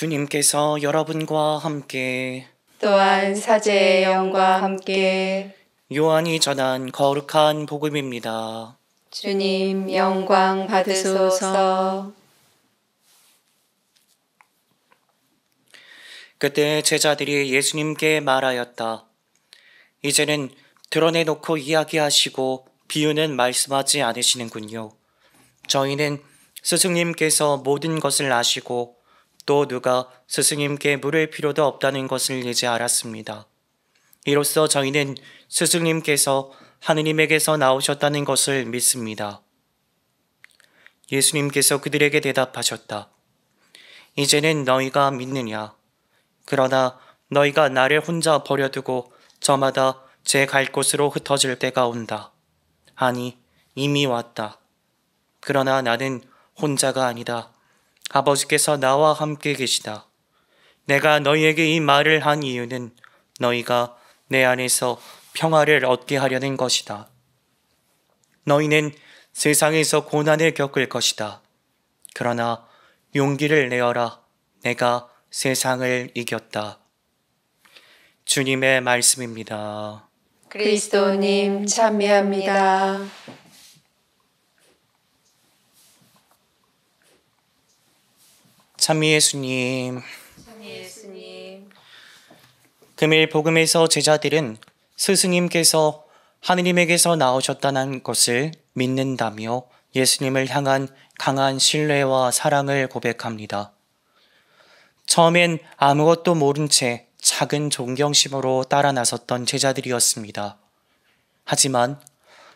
주님께서 여러분과 함께 또한 사제의 영과 함께 요한이 전한 거룩한 복음입니다. 주님 영광 받으소서. 그때 제자들이 예수님께 말하였다. 이제는 드러내놓고 이야기하시고 비유는 말씀하지 않으시는군요. 저희는 스승님께서 모든 것을 아시고 또 누가 스승님께 물을 필요도 없다는 것을 이제 알았습니다. 이로써 저희는 스승님께서 하느님에게서 나오셨다는 것을 믿습니다. 예수님께서 그들에게 대답하셨다. 이제는 너희가 믿느냐? 그러나 너희가 나를 혼자 버려두고 저마다 제 갈 곳으로 흩어질 때가 온다. 아니, 이미 왔다. 그러나 나는 혼자가 아니다. 아버지께서 나와 함께 계시다. 내가 너희에게 이 말을 한 이유는 너희가 내 안에서 평화를 얻게 하려는 것이다. 너희는 세상에서 고난을 겪을 것이다. 그러나 용기를 내어라. 내가 세상을 이겼다. 주님의 말씀입니다. 그리스도님 참미합니다. 참 예수님. 예수님. 금일 복음에서 제자들은 스승님께서 하느님에게서 나오셨다는 것을 믿는다며 예수님을 향한 강한 신뢰와 사랑을 고백합니다. 처음엔 아무것도 모른 채 작은 존경심으로 따라 나섰던 제자들이었습니다. 하지만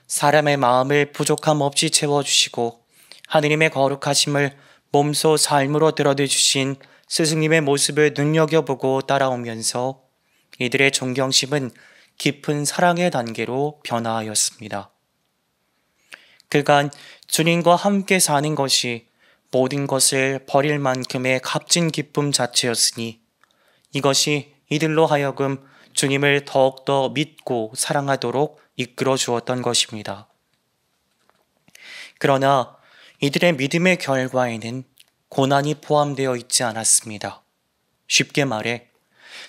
사람의 마음을 부족함 없이 채워주시고 하느님의 거룩하심을 몸소 삶으로 드러내 주신 스승님의 모습을 눈여겨보고 따라오면서 이들의 존경심은 깊은 사랑의 단계로 변화하였습니다. 그간 주님과 함께 사는 것이 모든 것을 버릴 만큼의 값진 기쁨 자체였으니 이것이 이들로 하여금 주님을 더욱더 믿고 사랑하도록 이끌어 주었던 것입니다. 그러나 이들의 믿음의 결과에는 고난이 포함되어 있지 않았습니다. 쉽게 말해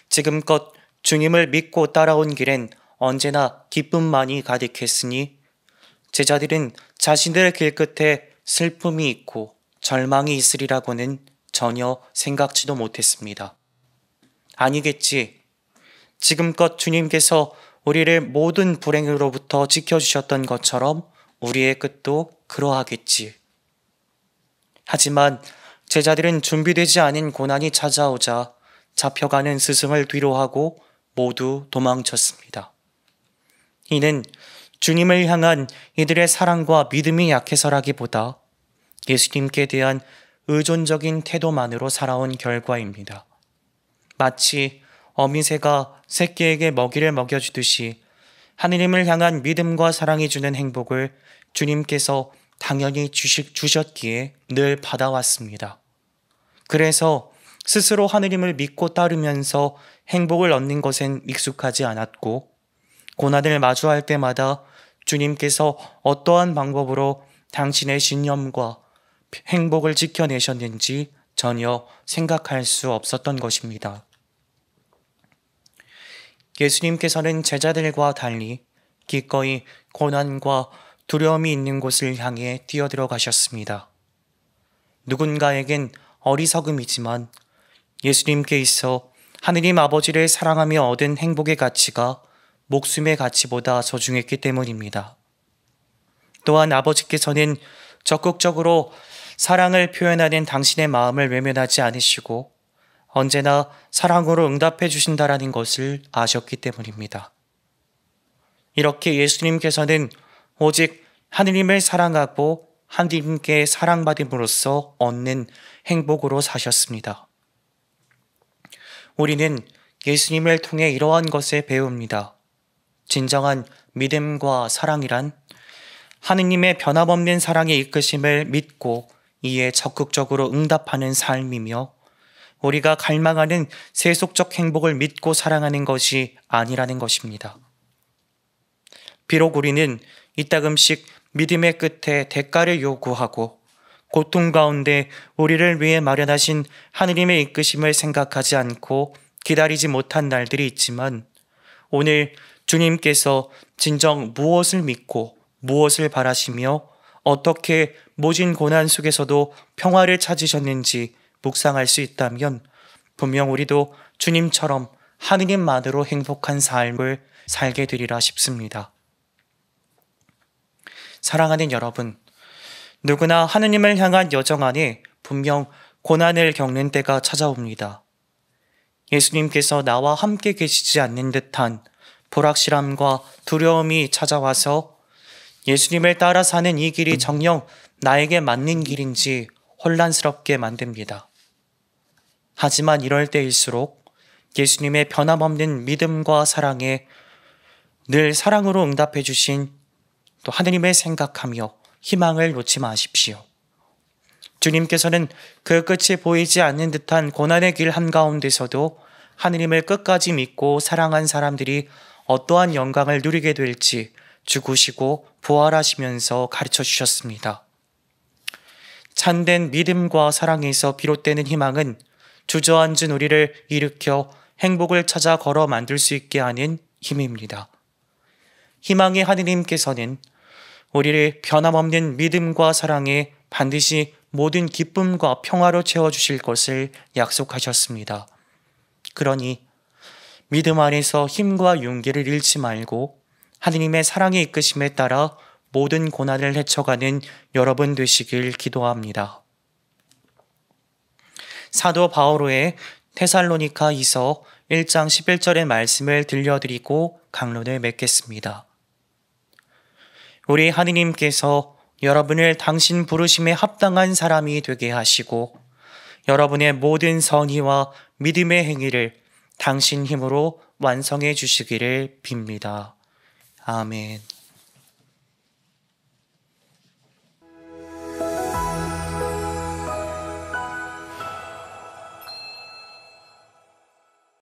지금껏 주님을 믿고 따라온 길엔 언제나 기쁨만이 가득했으니 제자들은 자신들의 길 끝에 슬픔이 있고 절망이 있으리라고는 전혀 생각지도 못했습니다. 아니겠지. 지금껏 주님께서 우리를 모든 불행으로부터 지켜주셨던 것처럼 우리의 끝도 그러하겠지. 하지만 제자들은 준비되지 않은 고난이 찾아오자 잡혀가는 스승을 뒤로하고 모두 도망쳤습니다. 이는 주님을 향한 이들의 사랑과 믿음이 약해서라기보다 예수님께 대한 의존적인 태도만으로 살아온 결과입니다. 마치 어미새가 새끼에게 먹이를 먹여주듯이 하느님을 향한 믿음과 사랑이 주는 행복을 주님께서 당연히 주식 주셨기에 늘 받아왔습니다. 그래서 스스로 하느님을 믿고 따르면서 행복을 얻는 것엔 익숙하지 않았고 고난을 마주할 때마다 주님께서 어떠한 방법으로 당신의 신념과 행복을 지켜내셨는지 전혀 생각할 수 없었던 것입니다. 예수님께서는 제자들과 달리 기꺼이 고난과 두려움이 있는 곳을 향해 뛰어들어가셨습니다. 누군가에겐 어리석음이지만 예수님께 있어 하느님 아버지를 사랑하며 얻은 행복의 가치가 목숨의 가치보다 소중했기 때문입니다. 또한 아버지께서는 적극적으로 사랑을 표현하는 당신의 마음을 외면하지 않으시고 언제나 사랑으로 응답해 주신다라는 것을 아셨기 때문입니다. 이렇게 예수님께서는 오직 하느님을 사랑하고 하느님께 사랑받음으로써 얻는 행복으로 사셨습니다. 우리는 예수님을 통해 이러한 것을 배웁니다. 진정한 믿음과 사랑이란 하느님의 변함없는 사랑의 이끄심을 믿고 이에 적극적으로 응답하는 삶이며 우리가 갈망하는 세속적 행복을 믿고 사랑하는 것이 아니라는 것입니다. 비록 우리는 이따금씩 믿음의 끝에 대가를 요구하고 고통 가운데 우리를 위해 마련하신 하느님의 이끄심을 생각하지 않고 기다리지 못한 날들이 있지만 오늘 주님께서 진정 무엇을 믿고 무엇을 바라시며 어떻게 모진 고난 속에서도 평화를 찾으셨는지 묵상할 수 있다면 분명 우리도 주님처럼 하느님만으로 행복한 삶을 살게 되리라 싶습니다. 사랑하는 여러분, 누구나 하느님을 향한 여정 안에 분명 고난을 겪는 때가 찾아옵니다. 예수님께서 나와 함께 계시지 않는 듯한 불확실함과 두려움이 찾아와서 예수님을 따라 사는 이 길이 정녕 나에게 맞는 길인지 혼란스럽게 만듭니다. 하지만 이럴 때일수록 예수님의 변함없는 믿음과 사랑에 늘 사랑으로 응답해 주신 또 하느님의 생각하며 희망을 놓지 마십시오. 주님께서는 그 끝이 보이지 않는 듯한 고난의 길 한가운데서도 하느님을 끝까지 믿고 사랑한 사람들이 어떠한 영광을 누리게 될지 죽으시고 부활하시면서 가르쳐 주셨습니다. 찬된 믿음과 사랑에서 비롯되는 희망은 주저앉은 우리를 일으켜 행복을 찾아 걸어 만들 수 있게 하는 힘입니다. 희망의 하느님께서는 우리를 변함없는 믿음과 사랑에 반드시 모든 기쁨과 평화로 채워주실 것을 약속하셨습니다. 그러니 믿음 안에서 힘과 용기를 잃지 말고 하느님의 사랑의 이끄심에 따라 모든 고난을 헤쳐가는 여러분 되시길 기도합니다. 사도 바오로의 테살로니카 이서 1장 11절의 말씀을 들려드리고 강론을 맺겠습니다. 우리 하느님께서 여러분을 당신 부르심에 합당한 사람이 되게 하시고 여러분의 모든 선의와 믿음의 행위를 당신 힘으로 완성해 주시기를 빕니다. 아멘.